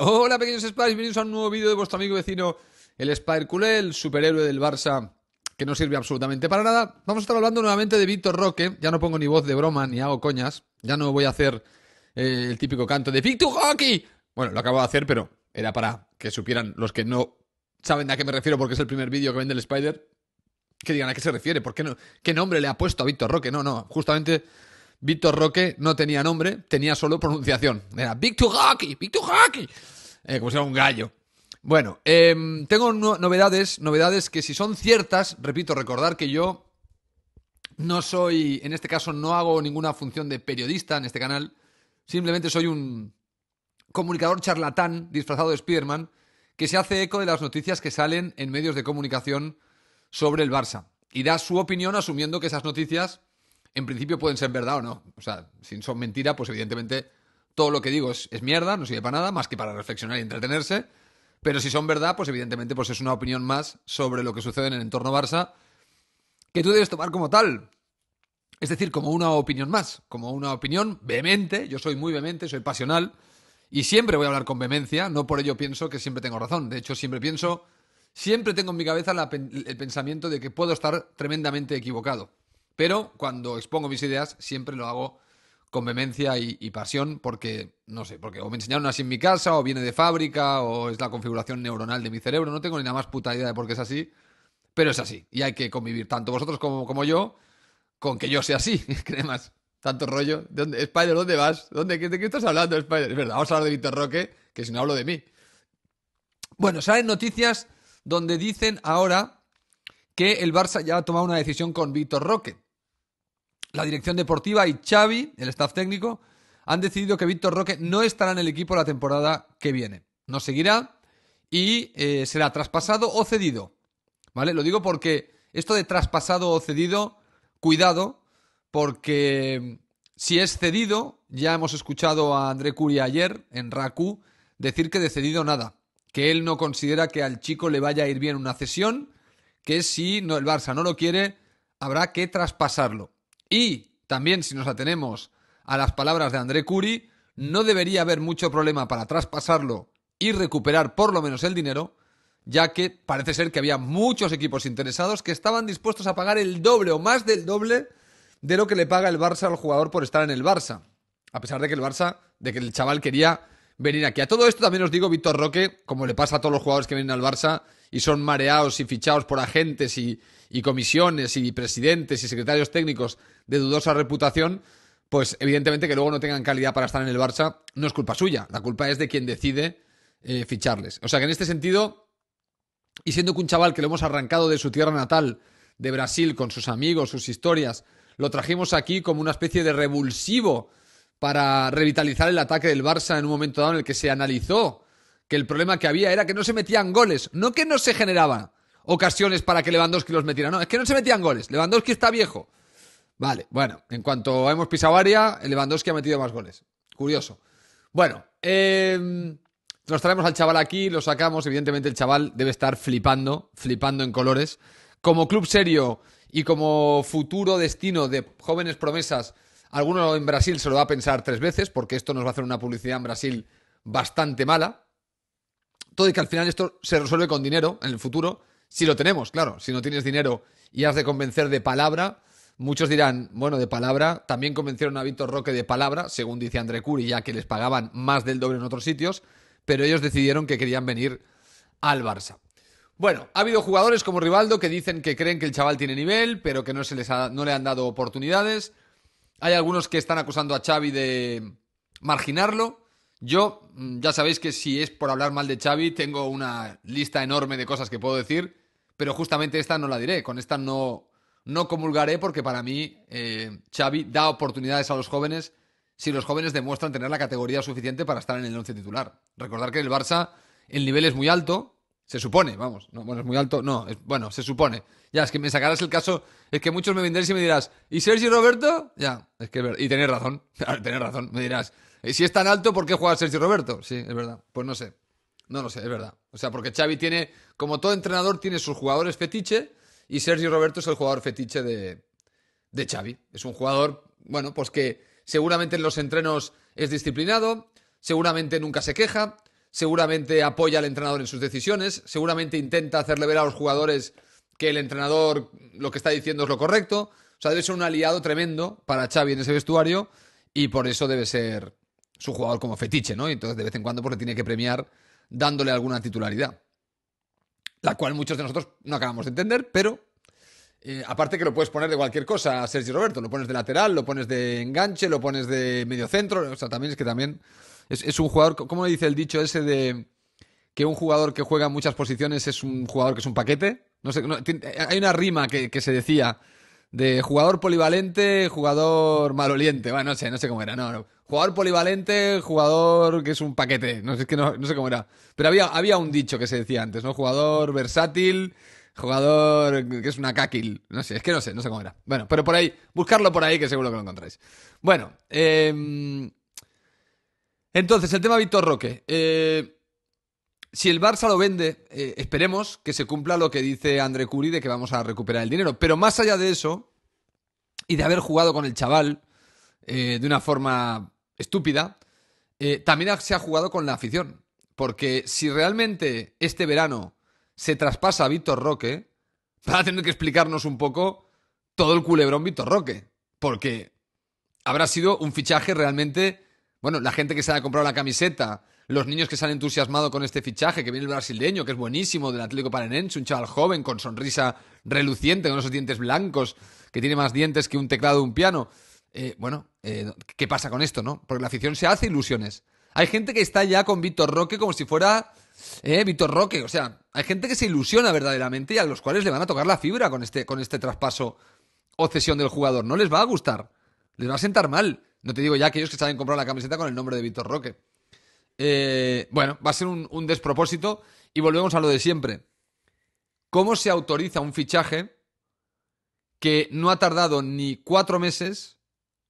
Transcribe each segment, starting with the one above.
Hola pequeños Spiders, bienvenidos a un nuevo vídeo de vuestro amigo vecino, el Spider Culé, el superhéroe del Barça, que no sirve absolutamente para nada. Vamos a estar hablando nuevamente de Víctor Roque, ya no pongo ni voz de broma, ni hago coñas, ya no voy a hacer eh, el típico canto de ¡Víctor Hockey. Bueno, lo acabo de hacer, pero era para que supieran los que no saben a qué me refiero porque es el primer vídeo que vende el Spider, que digan a qué se refiere, por qué no, qué nombre le ha puesto a Víctor Roque. No, no, justamente Víctor Roque no tenía nombre, tenía solo pronunciación. Era Víctor Roque, Víctor Roque. Eh, como si un gallo. Bueno, em, tengo novedades, novedades que si son ciertas, repito, recordar que yo no soy, en este caso no hago ninguna función de periodista en este canal, simplemente soy un comunicador charlatán disfrazado de Spiderman que se hace eco de las noticias que salen en medios de comunicación sobre el Barça y da su opinión asumiendo que esas noticias en principio pueden ser verdad o no. O sea, si son mentira, pues evidentemente todo lo que digo es, mierda, no sirve para nada, más que para reflexionar y entretenerse. Pero si son verdad, pues evidentemente pues es una opinión más sobre lo que sucede en el entorno Barça que tú debes tomar como tal. Es decir, como una opinión más, como una opinión vehemente. Yo soy muy vehemente, soy pasional y siempre voy a hablar con vehemencia. No por ello pienso que siempre tengo razón. De hecho, siempre pienso, siempre tengo en mi cabeza el pensamiento de que puedo estar tremendamente equivocado. Pero cuando expongo mis ideas, siempre lo hago con vehemencia y, pasión porque, no sé, porque o me enseñaron así en mi casa, o viene de fábrica, o es la configuración neuronal de mi cerebro, no tengo ni nada más puta idea de por qué es así, pero es así, y hay que convivir tanto vosotros como, como yo con que yo sea así, ¿qué más? Tanto rollo. dónde, Spider, ¿dónde vas? ¿De qué estás hablando, Spider? Es verdad, vamos a hablar de Víctor Roque, que si no hablo de mí. Bueno, salen noticias donde dicen ahora que el Barça ya ha tomado una decisión con Víctor Roque la dirección deportiva y Xavi, el staff técnico, han decidido que Víctor Roque no estará en el equipo la temporada que viene. No seguirá y eh, será traspasado o cedido. ¿Vale? Lo digo porque esto de traspasado o cedido, cuidado, porque mm, si es cedido, ya hemos escuchado a André Curia ayer en Raku decir que de cedido nada, que él no considera que al chico le vaya a ir bien una cesión, que si no, el Barça no lo quiere, habrá que traspasarlo. Y también si nos atenemos a las palabras de André Curi, no debería haber mucho problema para traspasarlo y recuperar por lo menos el dinero, ya que parece ser que había muchos equipos interesados que estaban dispuestos a pagar el doble o más del doble de lo que le paga el Barça al jugador por estar en el Barça. A pesar de que el Barça, de que el chaval quería venir aquí. A todo esto también os digo, Víctor Roque, como le pasa a todos los jugadores que vienen al Barça y son mareados y fichados por agentes y, comisiones y presidentes y secretarios técnicos de dudosa reputación, pues evidentemente que luego no tengan calidad para estar en el Barça no es culpa suya, la culpa es de quien decide eh, ficharles. O sea que en este sentido, y siendo que un chaval que lo hemos arrancado de su tierra natal, de Brasil, con sus amigos, sus historias, lo trajimos aquí como una especie de revulsivo para revitalizar el ataque del Barça en un momento dado en el que se analizó que el problema que había era que no se metían goles, no que no se generaban ocasiones para que Lewandowski los metiera, no, es que no se metían goles, Lewandowski está viejo. Vale, bueno, en cuanto hemos pisado área, Lewandowski ha metido más goles. Curioso. Bueno, em, nos traemos al chaval aquí, lo sacamos, evidentemente el chaval debe estar flipando, flipando en colores. Como club serio y como futuro destino de jóvenes promesas Alguno en Brasil se lo va a pensar tres veces porque esto nos va a hacer una publicidad en Brasil bastante mala. Todo y que al final esto se resuelve con dinero en el futuro, si lo tenemos, claro. Si no tienes dinero y has de convencer de palabra, muchos dirán, bueno, de palabra, también convencieron a Víctor Roque de palabra, según dice André Curi, ya que les pagaban más del doble en otros sitios, pero ellos decidieron que querían venir al Barça. Bueno, ha habido jugadores como Rivaldo que dicen que creen que el chaval tiene nivel, pero que no, se les no le han dado oportunidades. Hay algunos que están acusando a Xavi de marginarlo. Yo, mm, ya sabéis que si es por hablar mal de Xavi, tengo una lista enorme de cosas que puedo decir, pero justamente esta no la diré, con esta no, no comulgaré porque para mí eh, Xavi da oportunidades a los jóvenes si los jóvenes demuestran tener la categoría suficiente para estar en el once titular. Recordar que el Barça, el nivel es muy alto, se supone, vamos. No, bueno, es muy alto. No, es, bueno, se supone. Ya, es que me sacarás el caso. Es que muchos me vendréis y me dirás, ¿y Sergio Roberto? Ya, es que. Y tener razón. tenés razón. Me dirás, eh, si es tan alto, ¿por qué juega Sergio Roberto? Sí, es verdad. Pues no sé. No lo sé, es verdad. O sea, porque Xavi tiene, como todo entrenador, tiene sus jugadores fetiche y Sergio Roberto es el jugador fetiche de, de Xavi. Es un jugador, bueno, pues que seguramente en los entrenos es disciplinado, seguramente nunca se queja, seguramente apoya al entrenador en sus decisiones, seguramente intenta hacerle ver a los jugadores que el entrenador lo que está diciendo es lo correcto. O sea, debe ser un aliado tremendo para Xavi en ese vestuario y por eso debe ser su jugador como fetiche, ¿no? entonces de vez en cuando pues, le tiene que premiar dándole alguna titularidad. La cual muchos de nosotros no acabamos de entender, pero eh, aparte que lo puedes poner de cualquier cosa a Sergio Roberto. Lo pones de lateral, lo pones de enganche, lo pones de medio centro. O sea, también es que también es, un jugador, ¿cómo le dice el dicho ese de que un jugador que juega en muchas posiciones es un jugador que es un paquete? No sé, hay una rima que, se decía de jugador polivalente, jugador maloliente. Bueno, no sé, no sé cómo era. No, Jugador polivalente, jugador que es un paquete. No sé, no, sé cómo era. Pero había, había un dicho que se decía antes, ¿no? Jugador versátil, jugador que es una cáquil. No sé, es que no sé, no sé cómo era. Bueno, pero por ahí, buscarlo por ahí que seguro que lo encontráis. Bueno, eh, entonces, el tema Víctor Roque. Eh, si el Barça lo vende, eh, esperemos que se cumpla lo que dice André Curi de que vamos a recuperar el dinero. Pero más allá de eso, y de haber jugado con el chaval eh, de una forma estúpida, también se ha jugado con la afición. Porque si realmente este verano se traspasa a Víctor Roque, va a tener que explicarnos un poco todo el culebrón Víctor Roque. Porque habrá sido un fichaje realmente bueno, la gente que se ha comprado la camiseta, los niños que se han entusiasmado con este fichaje, que viene el brasileño, que es buenísimo, del Atlético Paranense, un chaval joven con sonrisa reluciente, con esos dientes blancos, que tiene más dientes que un teclado de un piano. Eh, bueno, eh, ¿qué pasa con esto, no? Porque la afición se hace ilusiones. Hay gente que está ya con Víctor Roque como si fuera eh, Víctor Roque. O sea, hay gente que se ilusiona verdaderamente y a los cuales le van a tocar la fibra con este, con este traspaso o cesión del jugador. No les va a gustar. Les va a sentar mal. No te digo ya aquellos que saben comprar la camiseta con el nombre de Víctor Roque. Eh, bueno, va a ser un, despropósito y volvemos a lo de siempre. ¿Cómo se autoriza un fichaje que no ha tardado ni cuatro meses?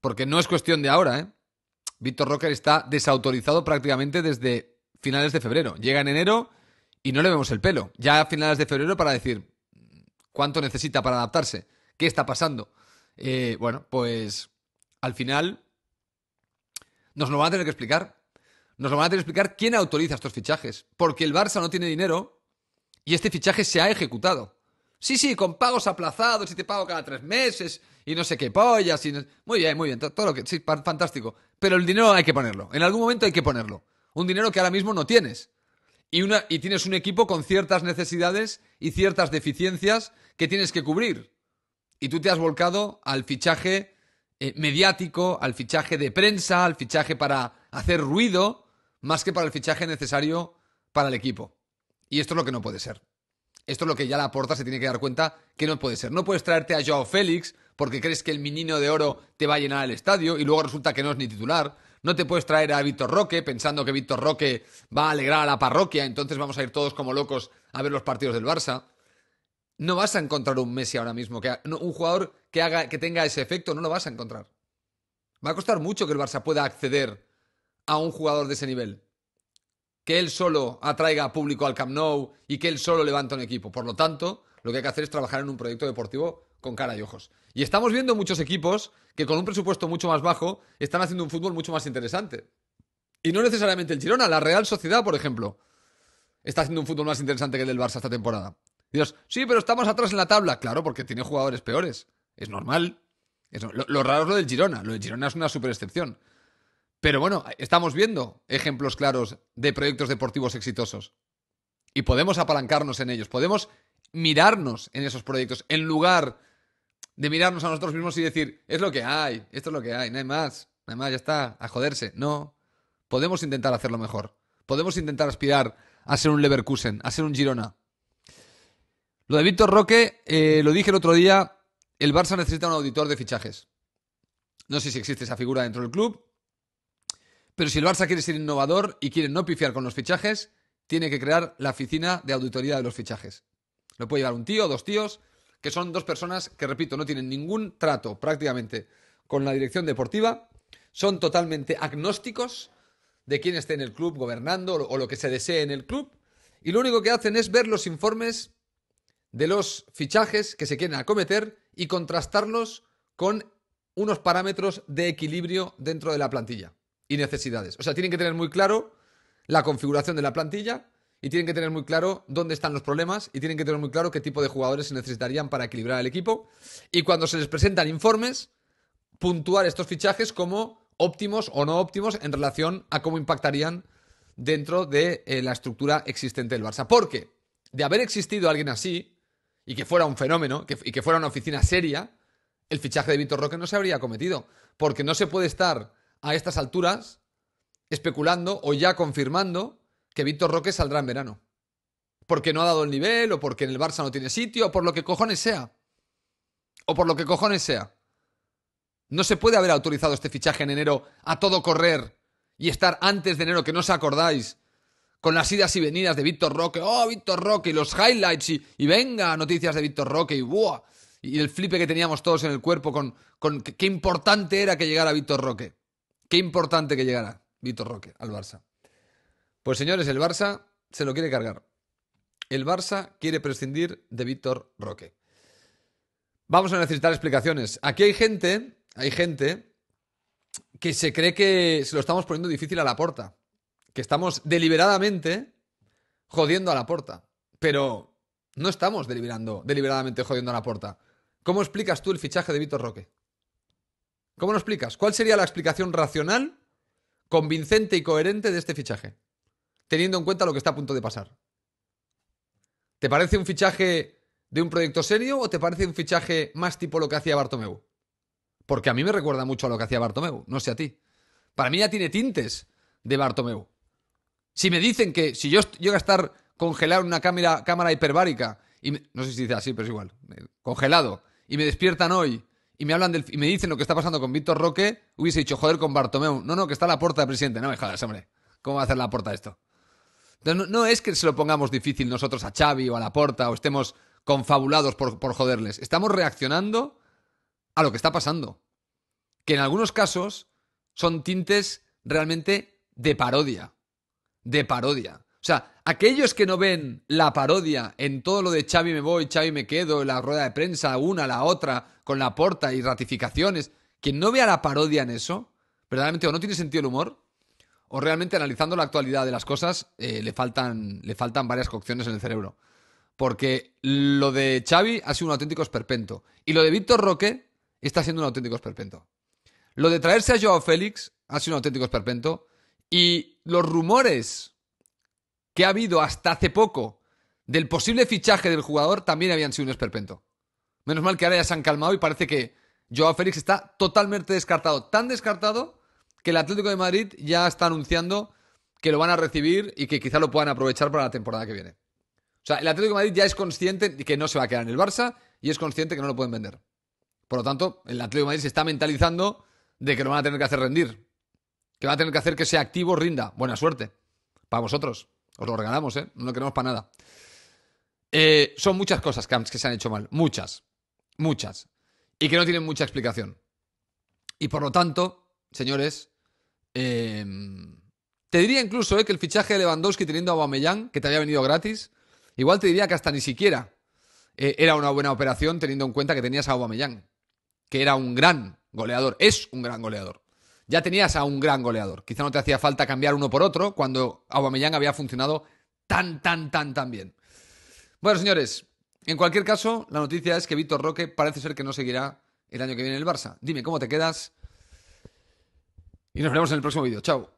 Porque no es cuestión de ahora, ¿eh? Víctor Roque está desautorizado prácticamente desde finales de febrero. Llega en enero y no le vemos el pelo. Ya a finales de febrero para decir cuánto necesita para adaptarse, qué está pasando. Eh, bueno, pues al final nos lo van a tener que explicar. Nos lo van a tener que explicar quién autoriza estos fichajes. Porque el Barça no tiene dinero y este fichaje se ha ejecutado. Sí, sí, con pagos aplazados y te pago cada tres meses y no sé qué pollas. Muy bien, muy bien, todo lo que. Sí, fantástico. Pero el dinero hay que ponerlo. En algún momento hay que ponerlo. Un dinero que ahora mismo no tienes. Y, una, y tienes un equipo con ciertas necesidades y ciertas deficiencias que tienes que cubrir. Y tú te has volcado al fichaje eh, mediático, al fichaje de prensa, al fichaje para hacer ruido, más que para el fichaje necesario para el equipo. Y esto es lo que no puede ser. Esto es lo que ya la porta se tiene que dar cuenta que no puede ser. No puedes traerte a Joao Félix porque crees que el menino de oro te va a llenar el estadio y luego resulta que no es ni titular. No te puedes traer a Víctor Roque pensando que Víctor Roque va a alegrar a la parroquia, entonces vamos a ir todos como locos a ver los partidos del Barça. No vas a encontrar un Messi ahora mismo, que, un jugador que, haga, que tenga ese efecto, no lo vas a encontrar. Va a costar mucho que el Barça pueda acceder a un jugador de ese nivel. Que él solo atraiga público al Camp Nou y que él solo levanta un equipo. Por lo tanto, lo que hay que hacer es trabajar en un proyecto deportivo con cara y ojos. Y estamos viendo muchos equipos que con un presupuesto mucho más bajo están haciendo un fútbol mucho más interesante. Y no necesariamente el Girona, la Real Sociedad, por ejemplo, está haciendo un fútbol más interesante que el del Barça esta temporada. Dios, sí, pero estamos atrás en la tabla. Claro, porque tiene jugadores peores. Es normal. lo, raro es lo del Girona. Lo del Girona es una super excepción. Pero bueno, estamos viendo ejemplos claros de proyectos deportivos exitosos. Y podemos apalancarnos en ellos. Podemos mirarnos en esos proyectos. En lugar de mirarnos a nosotros mismos y decir, es lo que hay, esto es lo que hay, no hay más. No hay más, ya está, a joderse. No. Podemos intentar hacerlo mejor. Podemos intentar aspirar a ser un Leverkusen, a ser un Girona, lo de Víctor Roque, eh, lo dije el otro día, el Barça necesita un auditor de fichajes. No sé si existe esa figura dentro del club, pero si el Barça quiere ser innovador y quiere no pifiar con los fichajes, tiene que crear la oficina de auditoría de los fichajes. Lo puede llevar un tío, dos tíos, que son dos personas que, repito, no tienen ningún trato prácticamente con la dirección deportiva, son totalmente agnósticos de quién esté en el club gobernando o lo que se desee en el club, y lo único que hacen es ver los informes de los fichajes que se quieren acometer y contrastarlos con unos parámetros de equilibrio dentro de la plantilla y necesidades. O sea, tienen que tener muy claro la configuración de la plantilla y tienen que tener muy claro dónde están los problemas y tienen que tener muy claro qué tipo de jugadores se necesitarían para equilibrar el equipo. Y cuando se les presentan informes, puntuar estos fichajes como óptimos o no óptimos en relación a cómo impactarían dentro de eh, la estructura existente del Barça. Porque de haber existido alguien así, y que fuera un fenómeno y que fuera una oficina seria, el fichaje de Víctor Roque no se habría cometido. Porque no se puede estar a estas alturas especulando o ya confirmando que Víctor Roque saldrá en verano. Porque no ha dado el nivel, o porque en el Barça no tiene sitio, o por lo que cojones sea. O por lo que cojones sea. No se puede haber autorizado este fichaje en enero a todo correr y estar antes de enero, que no os acordáis, con las idas y venidas de Víctor Roque, oh, Víctor Roque, y los highlights, y, venga, noticias de Víctor Roque, y buah, y el flipe que teníamos todos en el cuerpo con, qué importante era que llegara Víctor Roque. Qué importante que llegara Víctor Roque al Barça. Pues señores, el Barça se lo quiere cargar. El Barça quiere prescindir de Víctor Roque. Vamos a necesitar explicaciones. Aquí hay gente, hay gente que se cree que se lo estamos poniendo difícil a la puerta que estamos deliberadamente jodiendo a la puerta, Pero no estamos deliberando, deliberadamente jodiendo a la puerta. ¿Cómo explicas tú el fichaje de Vitor Roque? ¿Cómo lo explicas? ¿Cuál sería la explicación racional, convincente y coherente de este fichaje? Teniendo en cuenta lo que está a punto de pasar. ¿Te parece un fichaje de un proyecto serio o te parece un fichaje más tipo lo que hacía Bartomeu? Porque a mí me recuerda mucho a lo que hacía Bartomeu, no sé a ti. Para mí ya tiene tintes de Bartomeu. Si me dicen que si yo llego a estar congelado en una cámara, cámara hiperbárica, y no sé si dice así, pero es igual, eh, congelado, y me despiertan hoy y me hablan y me dicen lo que está pasando con Víctor Roque, hubiese dicho, joder, con Bartomeu. No, no, que está a la puerta del presidente. No me jodas, hombre. ¿Cómo va a hacer la puerta esto? Entonces, no, es que se lo pongamos difícil nosotros a Xavi o a la puerta o estemos confabulados por joderles. Estamos reaccionando a lo que está pasando. Que en algunos casos son tintes realmente de parodia de parodia. O sea, aquellos que no ven la parodia en todo lo de Xavi me voy, Xavi me quedo, la rueda de prensa, una, la otra, con la porta y ratificaciones, quien no vea la parodia en eso, verdaderamente o no tiene sentido el humor, o realmente analizando la actualidad de las cosas, eh, le, faltan, le faltan varias cocciones en el cerebro. Porque lo de Xavi ha sido un auténtico esperpento. Y lo de Víctor Roque está siendo un auténtico esperpento. Lo de traerse a Joao Félix ha sido un auténtico esperpento. Y los rumores que ha habido hasta hace poco del posible fichaje del jugador también habían sido un esperpento. Menos mal que ahora ya se han calmado y parece que Joao Félix está totalmente descartado. Tan descartado que el Atlético de Madrid ya está anunciando que lo van a recibir y que quizá lo puedan aprovechar para la temporada que viene. O sea, el Atlético de Madrid ya es consciente de que no se va a quedar en el Barça y es consciente que no lo pueden vender. Por lo tanto, el Atlético de Madrid se está mentalizando de que lo van a tener que hacer rendir que va a tener que hacer que sea activo rinda. Buena suerte. Para vosotros. Os lo regalamos, ¿eh? No lo queremos para nada. Eh, son muchas cosas, Camps, que se han hecho mal. Muchas. Muchas. Y que no tienen mucha explicación. Y por lo tanto, señores, em, te diría incluso eh, que el fichaje de Lewandowski teniendo a Aubameyang, que te había venido gratis, igual te diría que hasta ni siquiera eh, era una buena operación teniendo en cuenta que tenías a Aubameyang, que era un gran goleador, es un gran goleador ya tenías a un gran goleador. Quizá no te hacía falta cambiar uno por otro cuando Aubameyang había funcionado tan, tan, tan, tan bien. Bueno, señores, en cualquier caso, la noticia es que Víctor Roque parece ser que no seguirá el año que viene en el Barça. Dime cómo te quedas y nos vemos en el próximo vídeo. Chao.